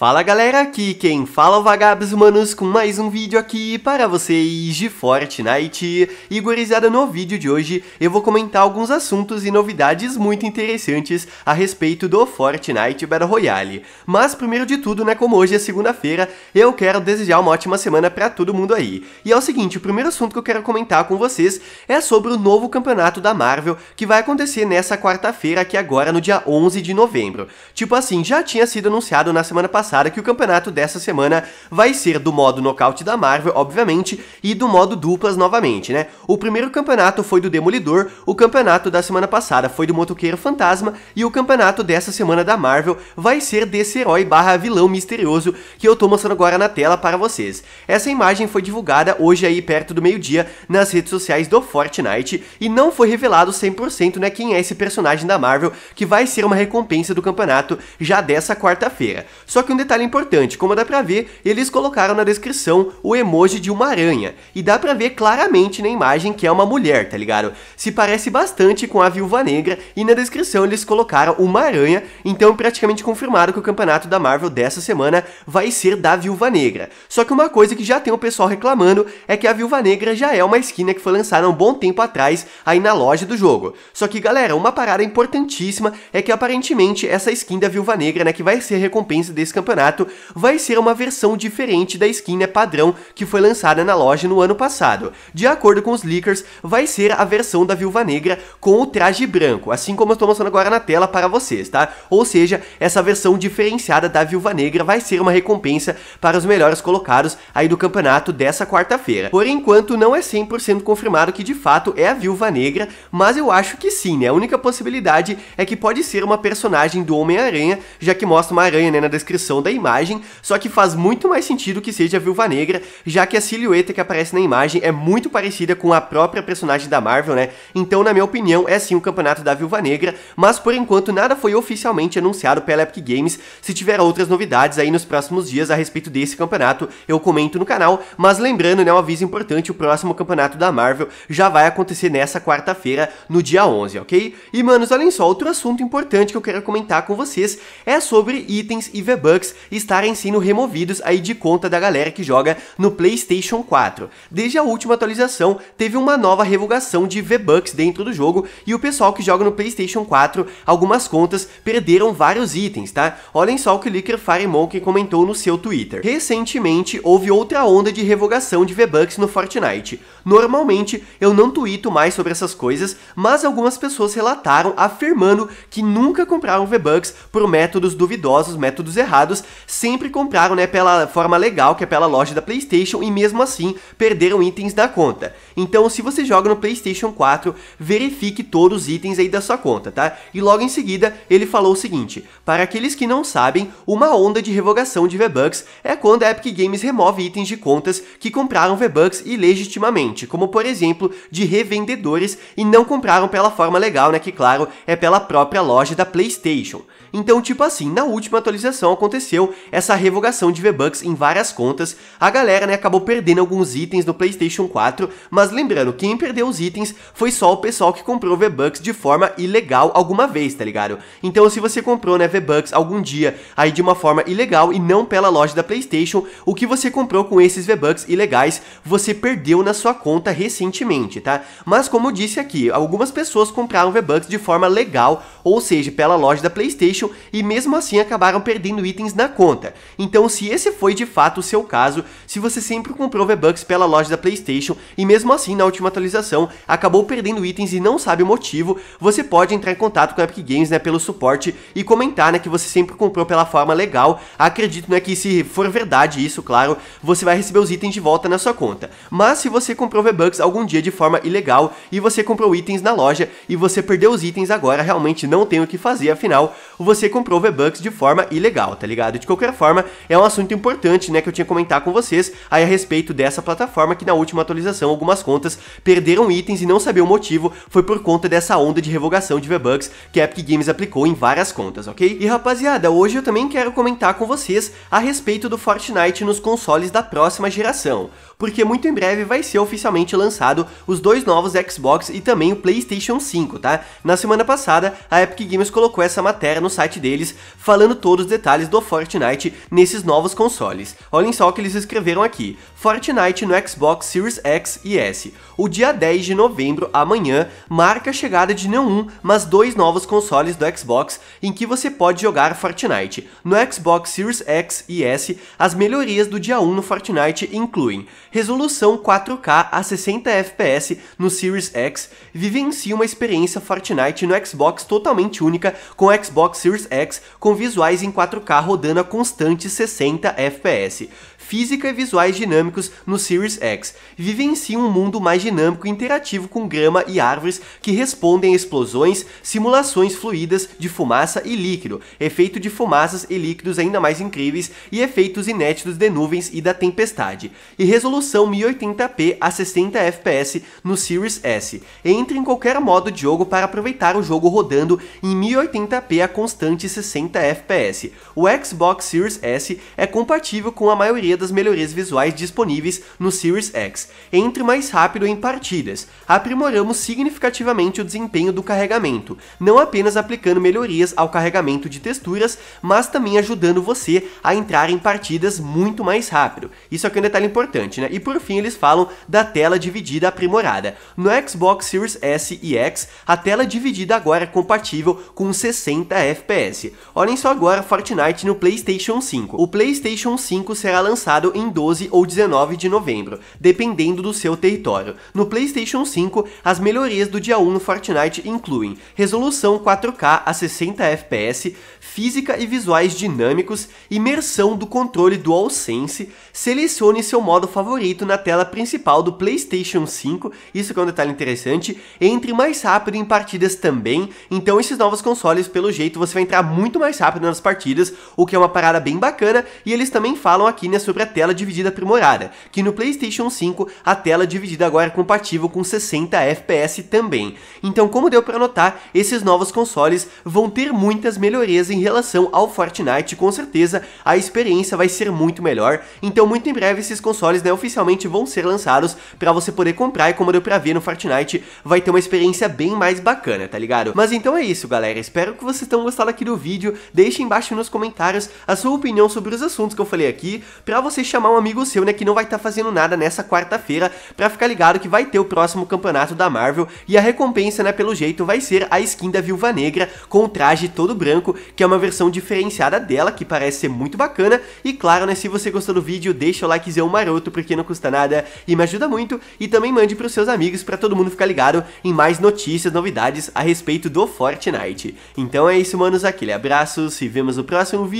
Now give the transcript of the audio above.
Fala galera, aqui quem fala é o Vagabos Humanos com mais um vídeo aqui para vocês de Fortnite. E gurizada, no vídeo de hoje eu vou comentar alguns assuntos e novidades muito interessantes a respeito do Fortnite Battle Royale. Mas primeiro de tudo, né, como hoje é segunda-feira, eu quero desejar uma ótima semana para todo mundo aí. E é o seguinte, o primeiro assunto que eu quero comentar com vocês é sobre o novo campeonato da Marvel que vai acontecer nessa quarta-feira aqui agora no dia 11 de novembro. Tipo assim, já tinha sido anunciado na semana passada passada que o campeonato dessa semana vai ser do modo nocaute da Marvel, obviamente, e do modo duplas novamente, né? O primeiro campeonato foi do Demolidor, o campeonato da semana passada foi do Motoqueiro Fantasma e o campeonato dessa semana da Marvel vai ser desse herói barra vilão misterioso que eu tô mostrando agora na tela para vocês. Essa imagem foi divulgada hoje aí perto do meio-dia nas redes sociais do Fortnite e não foi revelado 100% né, quem é esse personagem da Marvel que vai ser uma recompensa do campeonato já dessa quarta-feira. Só que um detalhe importante, como dá pra ver, eles colocaram na descrição o emoji de uma aranha, e dá pra ver claramente na imagem que é uma mulher, tá ligado? Se parece bastante com a Viúva Negra, e na descrição eles colocaram uma aranha, então praticamente confirmaram que o campeonato da Marvel dessa semana vai ser da Viúva Negra. Só que uma coisa que já tem o pessoal reclamando é que a Viúva Negra já é uma esquina que foi lançada um bom tempo atrás aí na loja do jogo. Só que galera, uma parada importantíssima é que aparentemente essa skin da Viúva Negra, né, que vai ser recompensa desse campeonato, campeonato vai ser uma versão diferente da skin né, padrão que foi lançada na loja no ano passado. De acordo com os leakers, vai ser a versão da Viúva Negra com o traje branco, assim como eu estou mostrando agora na tela para vocês, tá? Ou seja, essa versão diferenciada da Viúva Negra vai ser uma recompensa para os melhores colocados aí do campeonato dessa quarta-feira. Por enquanto, não é 100% confirmado que de fato é a Viúva Negra, mas eu acho que sim, né? A única possibilidade é que pode ser uma personagem do Homem-Aranha, já que mostra uma aranha né, na descrição da imagem, só que faz muito mais sentido que seja a Viúva Negra, já que a silhueta que aparece na imagem é muito parecida com a própria personagem da Marvel, né? Então, na minha opinião, é sim o campeonato da Viúva Negra, mas por enquanto nada foi oficialmente anunciado pela Epic Games. Se tiver outras novidades aí nos próximos dias a respeito desse campeonato, eu comento no canal, mas lembrando, né, um aviso importante, o próximo campeonato da Marvel já vai acontecer nessa quarta-feira, no dia 11, ok? E, manos, olhem só, outro assunto importante que eu quero comentar com vocês é sobre itens e V-Bucks estarem sendo removidos aí de conta da galera que joga no PlayStation 4. Desde a última atualização, teve uma nova revogação de V-Bucks dentro do jogo e o pessoal que joga no PlayStation 4, algumas contas perderam vários itens, tá? Olhem só o que o Licker Firemonkey comentou no seu Twitter. Recentemente, houve outra onda de revogação de V-Bucks no Fortnite. Normalmente, eu não tuito mais sobre essas coisas, mas algumas pessoas relataram afirmando que nunca compraram V-Bucks por métodos duvidosos, métodos errados, sempre compraram né, pela forma legal, que é pela loja da PlayStation, e mesmo assim perderam itens da conta. Então, se você joga no PlayStation 4, verifique todos os itens aí da sua conta, tá? E logo em seguida, ele falou o seguinte: para aqueles que não sabem, uma onda de revogação de V-Bucks é quando a Epic Games remove itens de contas que compraram V-Bucks ilegitimamente, como por exemplo de revendedores e não compraram pela forma legal, né? Que claro, é pela própria loja da PlayStation. Então, tipo assim, na última atualização aconteceu aconteceu essa revogação de V-Bucks em várias contas, a galera né, acabou perdendo alguns itens no PlayStation 4, mas lembrando, quem perdeu os itens foi só o pessoal que comprou V-Bucks de forma ilegal alguma vez, tá ligado? Então se você comprou né, V-Bucks algum dia aí de uma forma ilegal e não pela loja da PlayStation, o que você comprou com esses V-Bucks ilegais, você perdeu na sua conta recentemente, tá? Mas como eu disse aqui, algumas pessoas compraram V-Bucks de forma legal, ou seja, pela loja da PlayStation, e mesmo assim acabaram perdendo itens na conta. Então, se esse foi de fato o seu caso, se você sempre comprou V-Bucks pela loja da PlayStation e mesmo assim na última atualização acabou perdendo itens e não sabe o motivo, você pode entrar em contato com a Epic Games né, pelo suporte e comentar né, que você sempre comprou pela forma legal. Acredito né, que se for verdade isso, claro, você vai receber os itens de volta na sua conta. Mas se você comprou V-Bucks algum dia de forma ilegal e você comprou itens na loja e você perdeu os itens agora, realmente não tem o que fazer, afinal, você comprou V-Bucks de forma ilegal, tá ligado? ligado? De qualquer forma, é um assunto importante, né, que eu tinha que comentar com vocês aí a respeito dessa plataforma que na última atualização algumas contas perderam itens e não saber o motivo foi por conta dessa onda de revogação de V-Bucks que a Epic Games aplicou em várias contas, ok? E rapaziada, hoje eu também quero comentar com vocês a respeito do Fortnite nos consoles da próxima geração, porque muito em breve vai ser oficialmente lançado os dois novos Xbox e também o PlayStation 5, tá? Na semana passada, a Epic Games colocou essa matéria no site deles, falando todos os detalhes do Fortnite nesses novos consoles. Olhem só o que eles escreveram aqui: Fortnite no Xbox Series X e S. O dia 10 de novembro, amanhã, marca a chegada de não um, mas dois novos consoles do Xbox em que você pode jogar Fortnite. No Xbox Series X e S, as melhorias do dia 1 no Fortnite incluem resolução 4K a 60 FPS no Series X, vivencie uma experiência Fortnite no Xbox totalmente única com o Xbox Series X com visuais em 4K rodando rodando a constante 60 FPS. Física e visuais dinâmicos no Series X vivenciam um mundo mais dinâmico e interativo com grama e árvores que respondem a explosões, simulações fluidas de fumaça e líquido, efeito de fumaças e líquidos ainda mais incríveis e efeitos inéditos de nuvens e da tempestade, e resolução 1080p a 60 FPS no Series S. Entre em qualquer modo de jogo para aproveitar o jogo rodando em 1080p a constante 60 FPS. O X Xbox Series S é compatível com a maioria das melhorias visuais disponíveis no Series X. Entre mais rápido em partidas, aprimoramos significativamente o desempenho do carregamento, não apenas aplicando melhorias ao carregamento de texturas, mas também ajudando você a entrar em partidas muito mais rápido. Isso aqui é um detalhe importante, né? E por fim eles falam da tela dividida aprimorada. No Xbox Series S e X, a tela dividida agora é compatível com 60 FPS. Olhem só agora Fortnite no PlayStation 5. O PlayStation 5 será lançado em 12 ou 19 de novembro, dependendo do seu território. No PlayStation 5, as melhorias do dia 1 no Fortnite incluem resolução 4K a 60 FPS, física e visuais dinâmicos, imersão do controle DualSense, selecione seu modo favorito na tela principal do PlayStation 5, isso que é um detalhe interessante, entre mais rápido em partidas também, então esses novos consoles, pelo jeito, você vai entrar muito mais rápido nas partidas, o que é uma parada bem bacana, e eles também falam aqui né, sobre a tela dividida aprimorada, que no PlayStation 5 a tela dividida agora é compatível com 60 FPS também. Então, como deu para notar, esses novos consoles vão ter muitas melhorias em relação ao Fortnite, com certeza a experiência vai ser muito melhor. Então, muito em breve esses consoles né, oficialmente vão ser lançados para você poder comprar e como deu para ver no Fortnite, vai ter uma experiência bem mais bacana, tá ligado? Mas então é isso, galera. Espero que vocês tenham gostado aqui do vídeo. Deixem embaixo nos comentários comentários a sua opinião sobre os assuntos que eu falei aqui, para você chamar um amigo seu, né, que não vai estar tá fazendo nada nessa quarta-feira, para ficar ligado que vai ter o próximo campeonato da Marvel e a recompensa, né, pelo jeito vai ser a skin da Viúva Negra com o traje todo branco, que é uma versão diferenciada dela, que parece ser muito bacana. E claro, né, se você gostou do vídeo, deixa o likezão maroto, porque não custa nada e me ajuda muito. E também mande pros seus amigos para todo mundo ficar ligado em mais notícias, novidades a respeito do Fortnite. Então é isso, manos, aquele abraço, se vemos no próximo vídeo